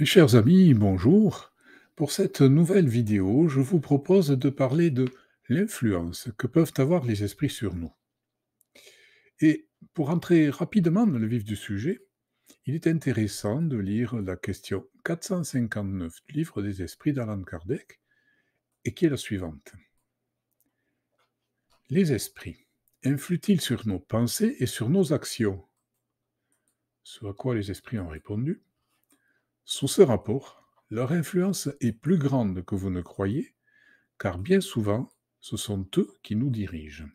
Mes chers amis, bonjour. Pour cette nouvelle vidéo, je vous propose de parler de l'influence que peuvent avoir les esprits sur nous. Et pour entrer rapidement dans le vif du sujet, il est intéressant de lire la question 459 du livre des esprits d'Alan Kardec, et qui est la suivante. Les esprits influent-ils sur nos pensées et sur nos actions Ce à quoi les esprits ont répondu. Sous ce rapport, leur influence est plus grande que vous ne croyez, car bien souvent, ce sont eux qui nous dirigent.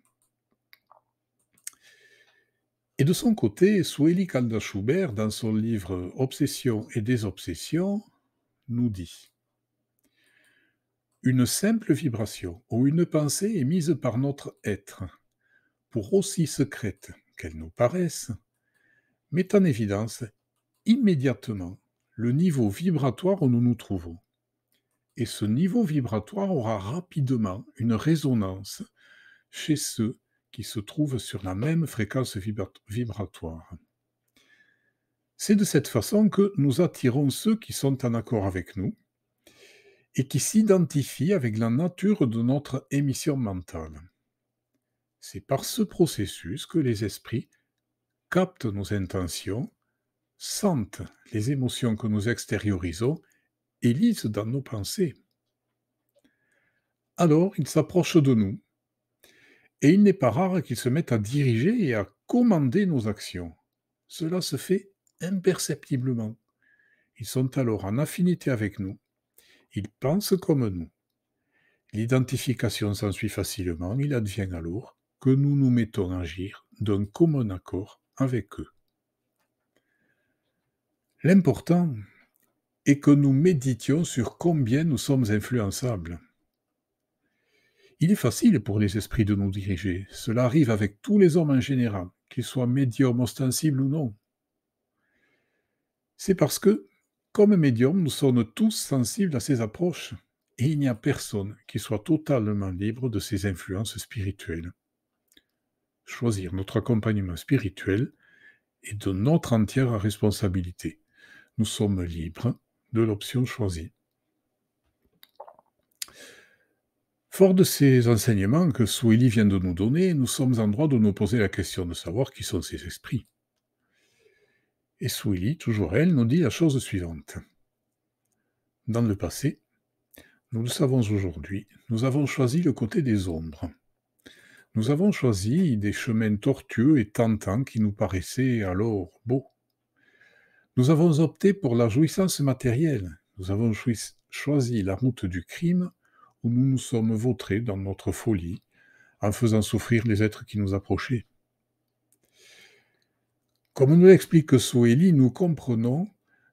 Et de son côté, Sueli Kanda schubert dans son livre Obsession et désobsession, nous dit Une simple vibration ou une pensée émise par notre être, pour aussi secrète qu'elle nous paraisse, met en évidence immédiatement le niveau vibratoire où nous nous trouvons. Et ce niveau vibratoire aura rapidement une résonance chez ceux qui se trouvent sur la même fréquence vibratoire. C'est de cette façon que nous attirons ceux qui sont en accord avec nous et qui s'identifient avec la nature de notre émission mentale. C'est par ce processus que les esprits captent nos intentions sentent les émotions que nous extériorisons et lisent dans nos pensées. Alors, ils s'approchent de nous, et il n'est pas rare qu'ils se mettent à diriger et à commander nos actions. Cela se fait imperceptiblement. Ils sont alors en affinité avec nous, ils pensent comme nous. L'identification s'ensuit facilement, il advient alors que nous nous mettons à agir d'un commun accord avec eux. L'important est que nous méditions sur combien nous sommes influençables. Il est facile pour les esprits de nous diriger. Cela arrive avec tous les hommes en général, qu'ils soient médiums ostensibles ou non. C'est parce que, comme médiums, nous sommes tous sensibles à ces approches et il n'y a personne qui soit totalement libre de ces influences spirituelles. Choisir notre accompagnement spirituel est de notre entière responsabilité nous sommes libres de l'option choisie. Fort de ces enseignements que Swilly vient de nous donner, nous sommes en droit de nous poser la question de savoir qui sont ces esprits. Et Swilly, toujours elle, nous dit la chose suivante. Dans le passé, nous le savons aujourd'hui, nous avons choisi le côté des ombres. Nous avons choisi des chemins tortueux et tentants qui nous paraissaient alors beaux. Nous avons opté pour la jouissance matérielle. Nous avons choisi la route du crime où nous nous sommes vautrés dans notre folie en faisant souffrir les êtres qui nous approchaient. Comme nous l'explique Soélie, nous comprenons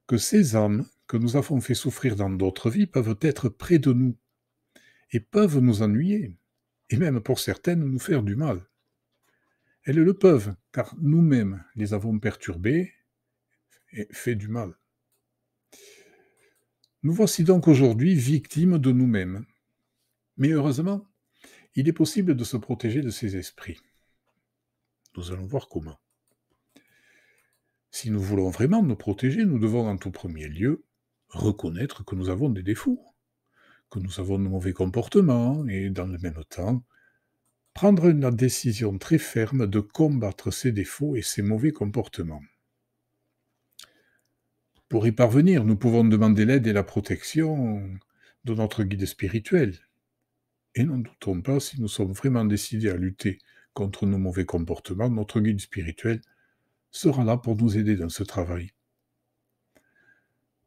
que ces âmes que nous avons fait souffrir dans d'autres vies peuvent être près de nous et peuvent nous ennuyer, et même pour certaines nous faire du mal. Elles le peuvent, car nous-mêmes les avons perturbées et fait du mal. Nous voici donc aujourd'hui victimes de nous-mêmes. Mais heureusement, il est possible de se protéger de ces esprits. Nous allons voir comment. Si nous voulons vraiment nous protéger, nous devons en tout premier lieu reconnaître que nous avons des défauts, que nous avons de mauvais comportements et dans le même temps prendre la décision très ferme de combattre ces défauts et ces mauvais comportements. Pour y parvenir, nous pouvons demander l'aide et la protection de notre guide spirituel. Et n'en doutons pas, si nous sommes vraiment décidés à lutter contre nos mauvais comportements, notre guide spirituel sera là pour nous aider dans ce travail.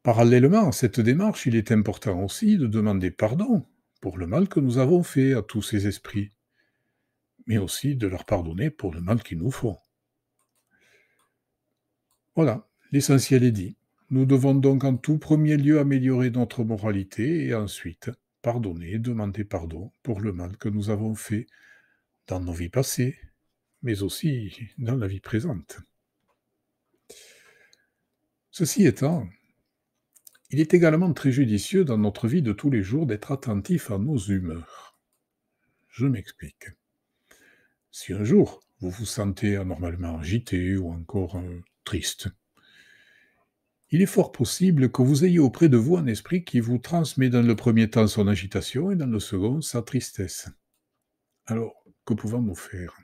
Parallèlement à cette démarche, il est important aussi de demander pardon pour le mal que nous avons fait à tous ces esprits, mais aussi de leur pardonner pour le mal qu'ils nous font. Voilà, l'essentiel est dit. Nous devons donc en tout premier lieu améliorer notre moralité et ensuite pardonner, demander pardon pour le mal que nous avons fait dans nos vies passées, mais aussi dans la vie présente. Ceci étant, il est également très judicieux dans notre vie de tous les jours d'être attentif à nos humeurs. Je m'explique. Si un jour vous vous sentez anormalement agité ou encore euh, triste, il est fort possible que vous ayez auprès de vous un esprit qui vous transmet dans le premier temps son agitation et dans le second sa tristesse. Alors, que pouvons-nous faire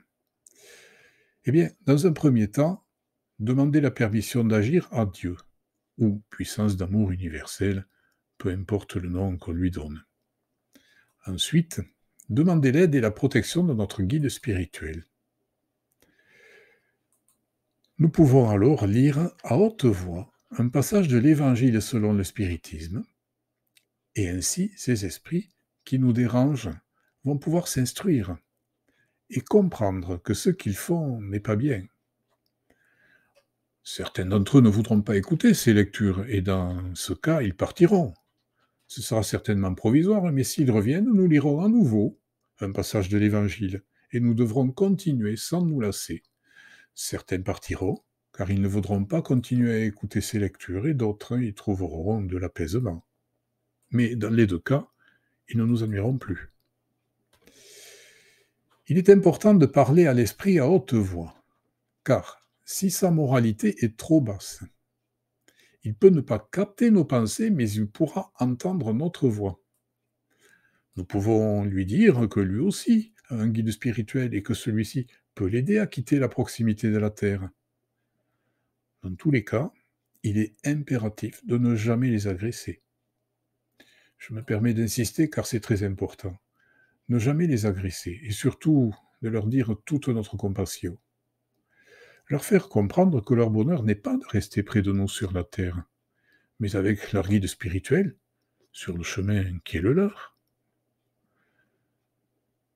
Eh bien, dans un premier temps, demandez la permission d'agir à Dieu, ou puissance d'amour Universel, peu importe le nom qu'on lui donne. Ensuite, demandez l'aide et la protection de notre guide spirituel. Nous pouvons alors lire à haute voix un passage de l'Évangile selon le spiritisme, et ainsi ces esprits qui nous dérangent vont pouvoir s'instruire et comprendre que ce qu'ils font n'est pas bien. Certains d'entre eux ne voudront pas écouter ces lectures, et dans ce cas, ils partiront. Ce sera certainement provisoire, mais s'ils reviennent, nous lirons à nouveau un passage de l'Évangile, et nous devrons continuer sans nous lasser. Certains partiront, car ils ne voudront pas continuer à écouter ces lectures et d'autres y trouveront de l'apaisement. Mais dans les deux cas, ils ne nous admireront plus. Il est important de parler à l'esprit à haute voix, car si sa moralité est trop basse, il peut ne pas capter nos pensées, mais il pourra entendre notre voix. Nous pouvons lui dire que lui aussi a un guide spirituel et que celui-ci peut l'aider à quitter la proximité de la terre. Dans tous les cas, il est impératif de ne jamais les agresser. Je me permets d'insister car c'est très important. Ne jamais les agresser et surtout de leur dire toute notre compassion. Leur faire comprendre que leur bonheur n'est pas de rester près de nous sur la terre, mais avec leur guide spirituel, sur le chemin qui est le leur.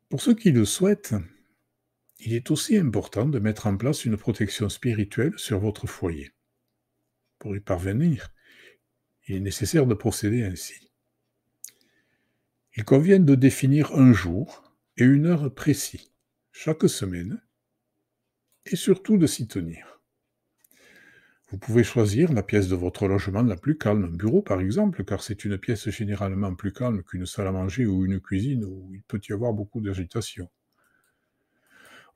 Pour ceux qui le souhaitent, il est aussi important de mettre en place une protection spirituelle sur votre foyer. Pour y parvenir, il est nécessaire de procéder ainsi. Il convient de définir un jour et une heure précis, chaque semaine, et surtout de s'y tenir. Vous pouvez choisir la pièce de votre logement la plus calme, un bureau par exemple, car c'est une pièce généralement plus calme qu'une salle à manger ou une cuisine où il peut y avoir beaucoup d'agitation.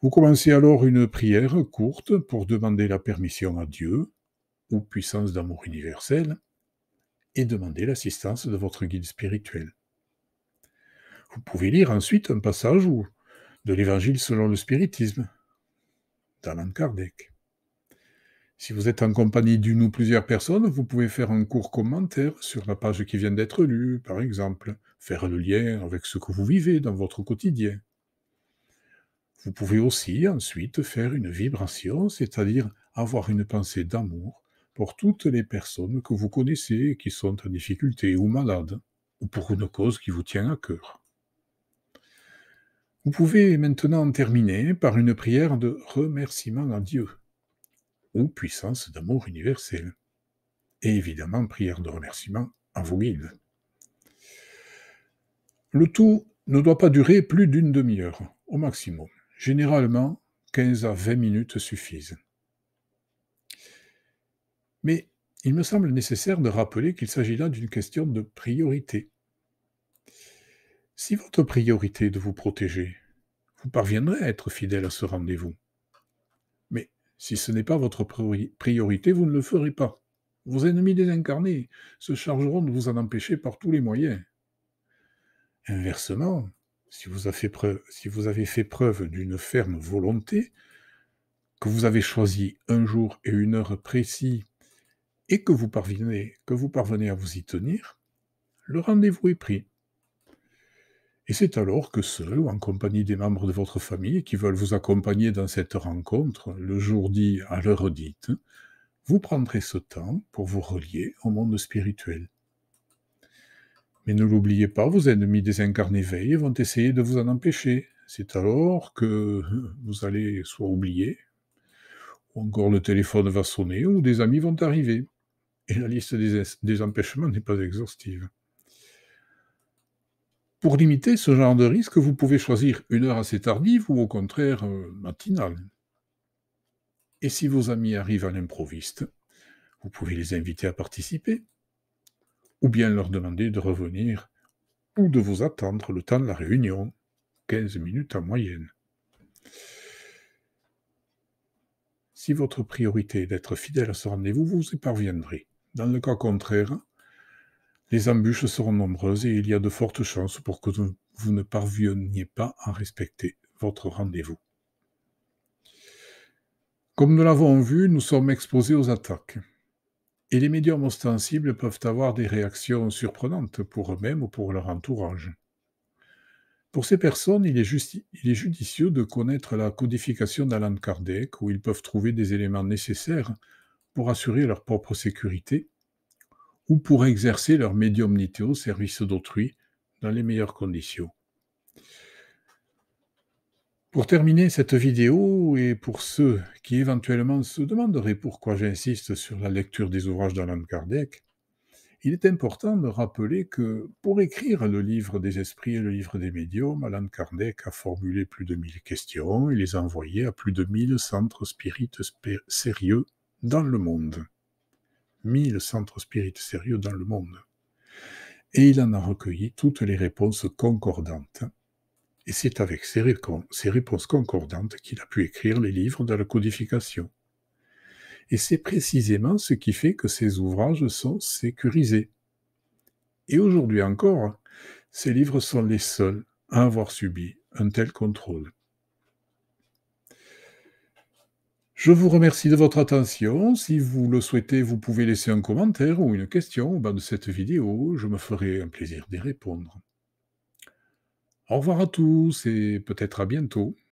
Vous commencez alors une prière courte pour demander la permission à Dieu, ou puissance d'amour universel, et demander l'assistance de votre guide spirituel. Vous pouvez lire ensuite un passage de l'Évangile selon le spiritisme d'Alan Kardec. Si vous êtes en compagnie d'une ou plusieurs personnes, vous pouvez faire un court commentaire sur la page qui vient d'être lue, par exemple, faire le lien avec ce que vous vivez dans votre quotidien, vous pouvez aussi ensuite faire une vibration, c'est-à-dire avoir une pensée d'amour pour toutes les personnes que vous connaissez qui sont en difficulté ou malades, ou pour une cause qui vous tient à cœur. Vous pouvez maintenant terminer par une prière de remerciement à Dieu, ou puissance d'amour universel, et évidemment prière de remerciement à vos guides. Le tout ne doit pas durer plus d'une demi-heure, au maximum. Généralement, 15 à 20 minutes suffisent. Mais il me semble nécessaire de rappeler qu'il s'agit là d'une question de priorité. Si votre priorité est de vous protéger, vous parviendrez à être fidèle à ce rendez-vous. Mais si ce n'est pas votre priorité, vous ne le ferez pas. Vos ennemis désincarnés se chargeront de vous en empêcher par tous les moyens. Inversement, si vous avez fait preuve, d'une ferme volonté, que vous avez choisi un jour et une heure précis et que vous parvenez, que vous parvenez à vous y tenir, le rendez-vous est pris. Et c'est alors que seul ou en compagnie des membres de votre famille qui veulent vous accompagner dans cette rencontre, le jour dit à l'heure dite, vous prendrez ce temps pour vous relier au monde spirituel. Mais ne l'oubliez pas, vos ennemis désincarnés veillent vont essayer de vous en empêcher. C'est alors que euh, vous allez soit oublier, ou encore le téléphone va sonner, ou des amis vont arriver. Et la liste des, empêchements n'est pas exhaustive. Pour limiter ce genre de risque, vous pouvez choisir une heure assez tardive ou au contraire euh, matinale. Et si vos amis arrivent à l'improviste, vous pouvez les inviter à participer ou bien leur demander de revenir ou de vous attendre le temps de la réunion, 15 minutes en moyenne. Si votre priorité est d'être fidèle à ce rendez-vous, vous y parviendrez. Dans le cas contraire, les embûches seront nombreuses et il y a de fortes chances pour que vous ne parveniez pas à respecter votre rendez-vous. Comme nous l'avons vu, nous sommes exposés aux attaques et les médiums ostensibles peuvent avoir des réactions surprenantes pour eux-mêmes ou pour leur entourage. Pour ces personnes, il est, il est, judicieux de connaître la codification d'Alan Kardec, où ils peuvent trouver des éléments nécessaires pour assurer leur propre sécurité ou pour exercer leur médiumnité au service d'autrui dans les meilleures conditions. Pour terminer cette vidéo, et pour ceux qui éventuellement se demanderaient pourquoi j'insiste sur la lecture des ouvrages d'Alan Kardec, il est important de rappeler que pour écrire le livre des esprits et le livre des médiums, Alan Kardec a formulé plus de 1000 questions et les a envoyées à plus de 1000 centres spirites sérieux dans le monde. 1000 centres spirites sérieux dans le monde. Et il en a recueilli toutes les réponses concordantes et c'est avec ces, réponses concordantes qu'il a pu écrire les livres de la codification. Et c'est précisément ce qui fait que ces ouvrages sont sécurisés. Et aujourd'hui encore, ces livres sont les seuls à avoir subi un tel contrôle. Je vous remercie de votre attention. Si vous le souhaitez, vous pouvez laisser un commentaire ou une question au bas de cette vidéo. Je me ferai un plaisir d'y répondre. Au revoir à tous et peut-être à bientôt.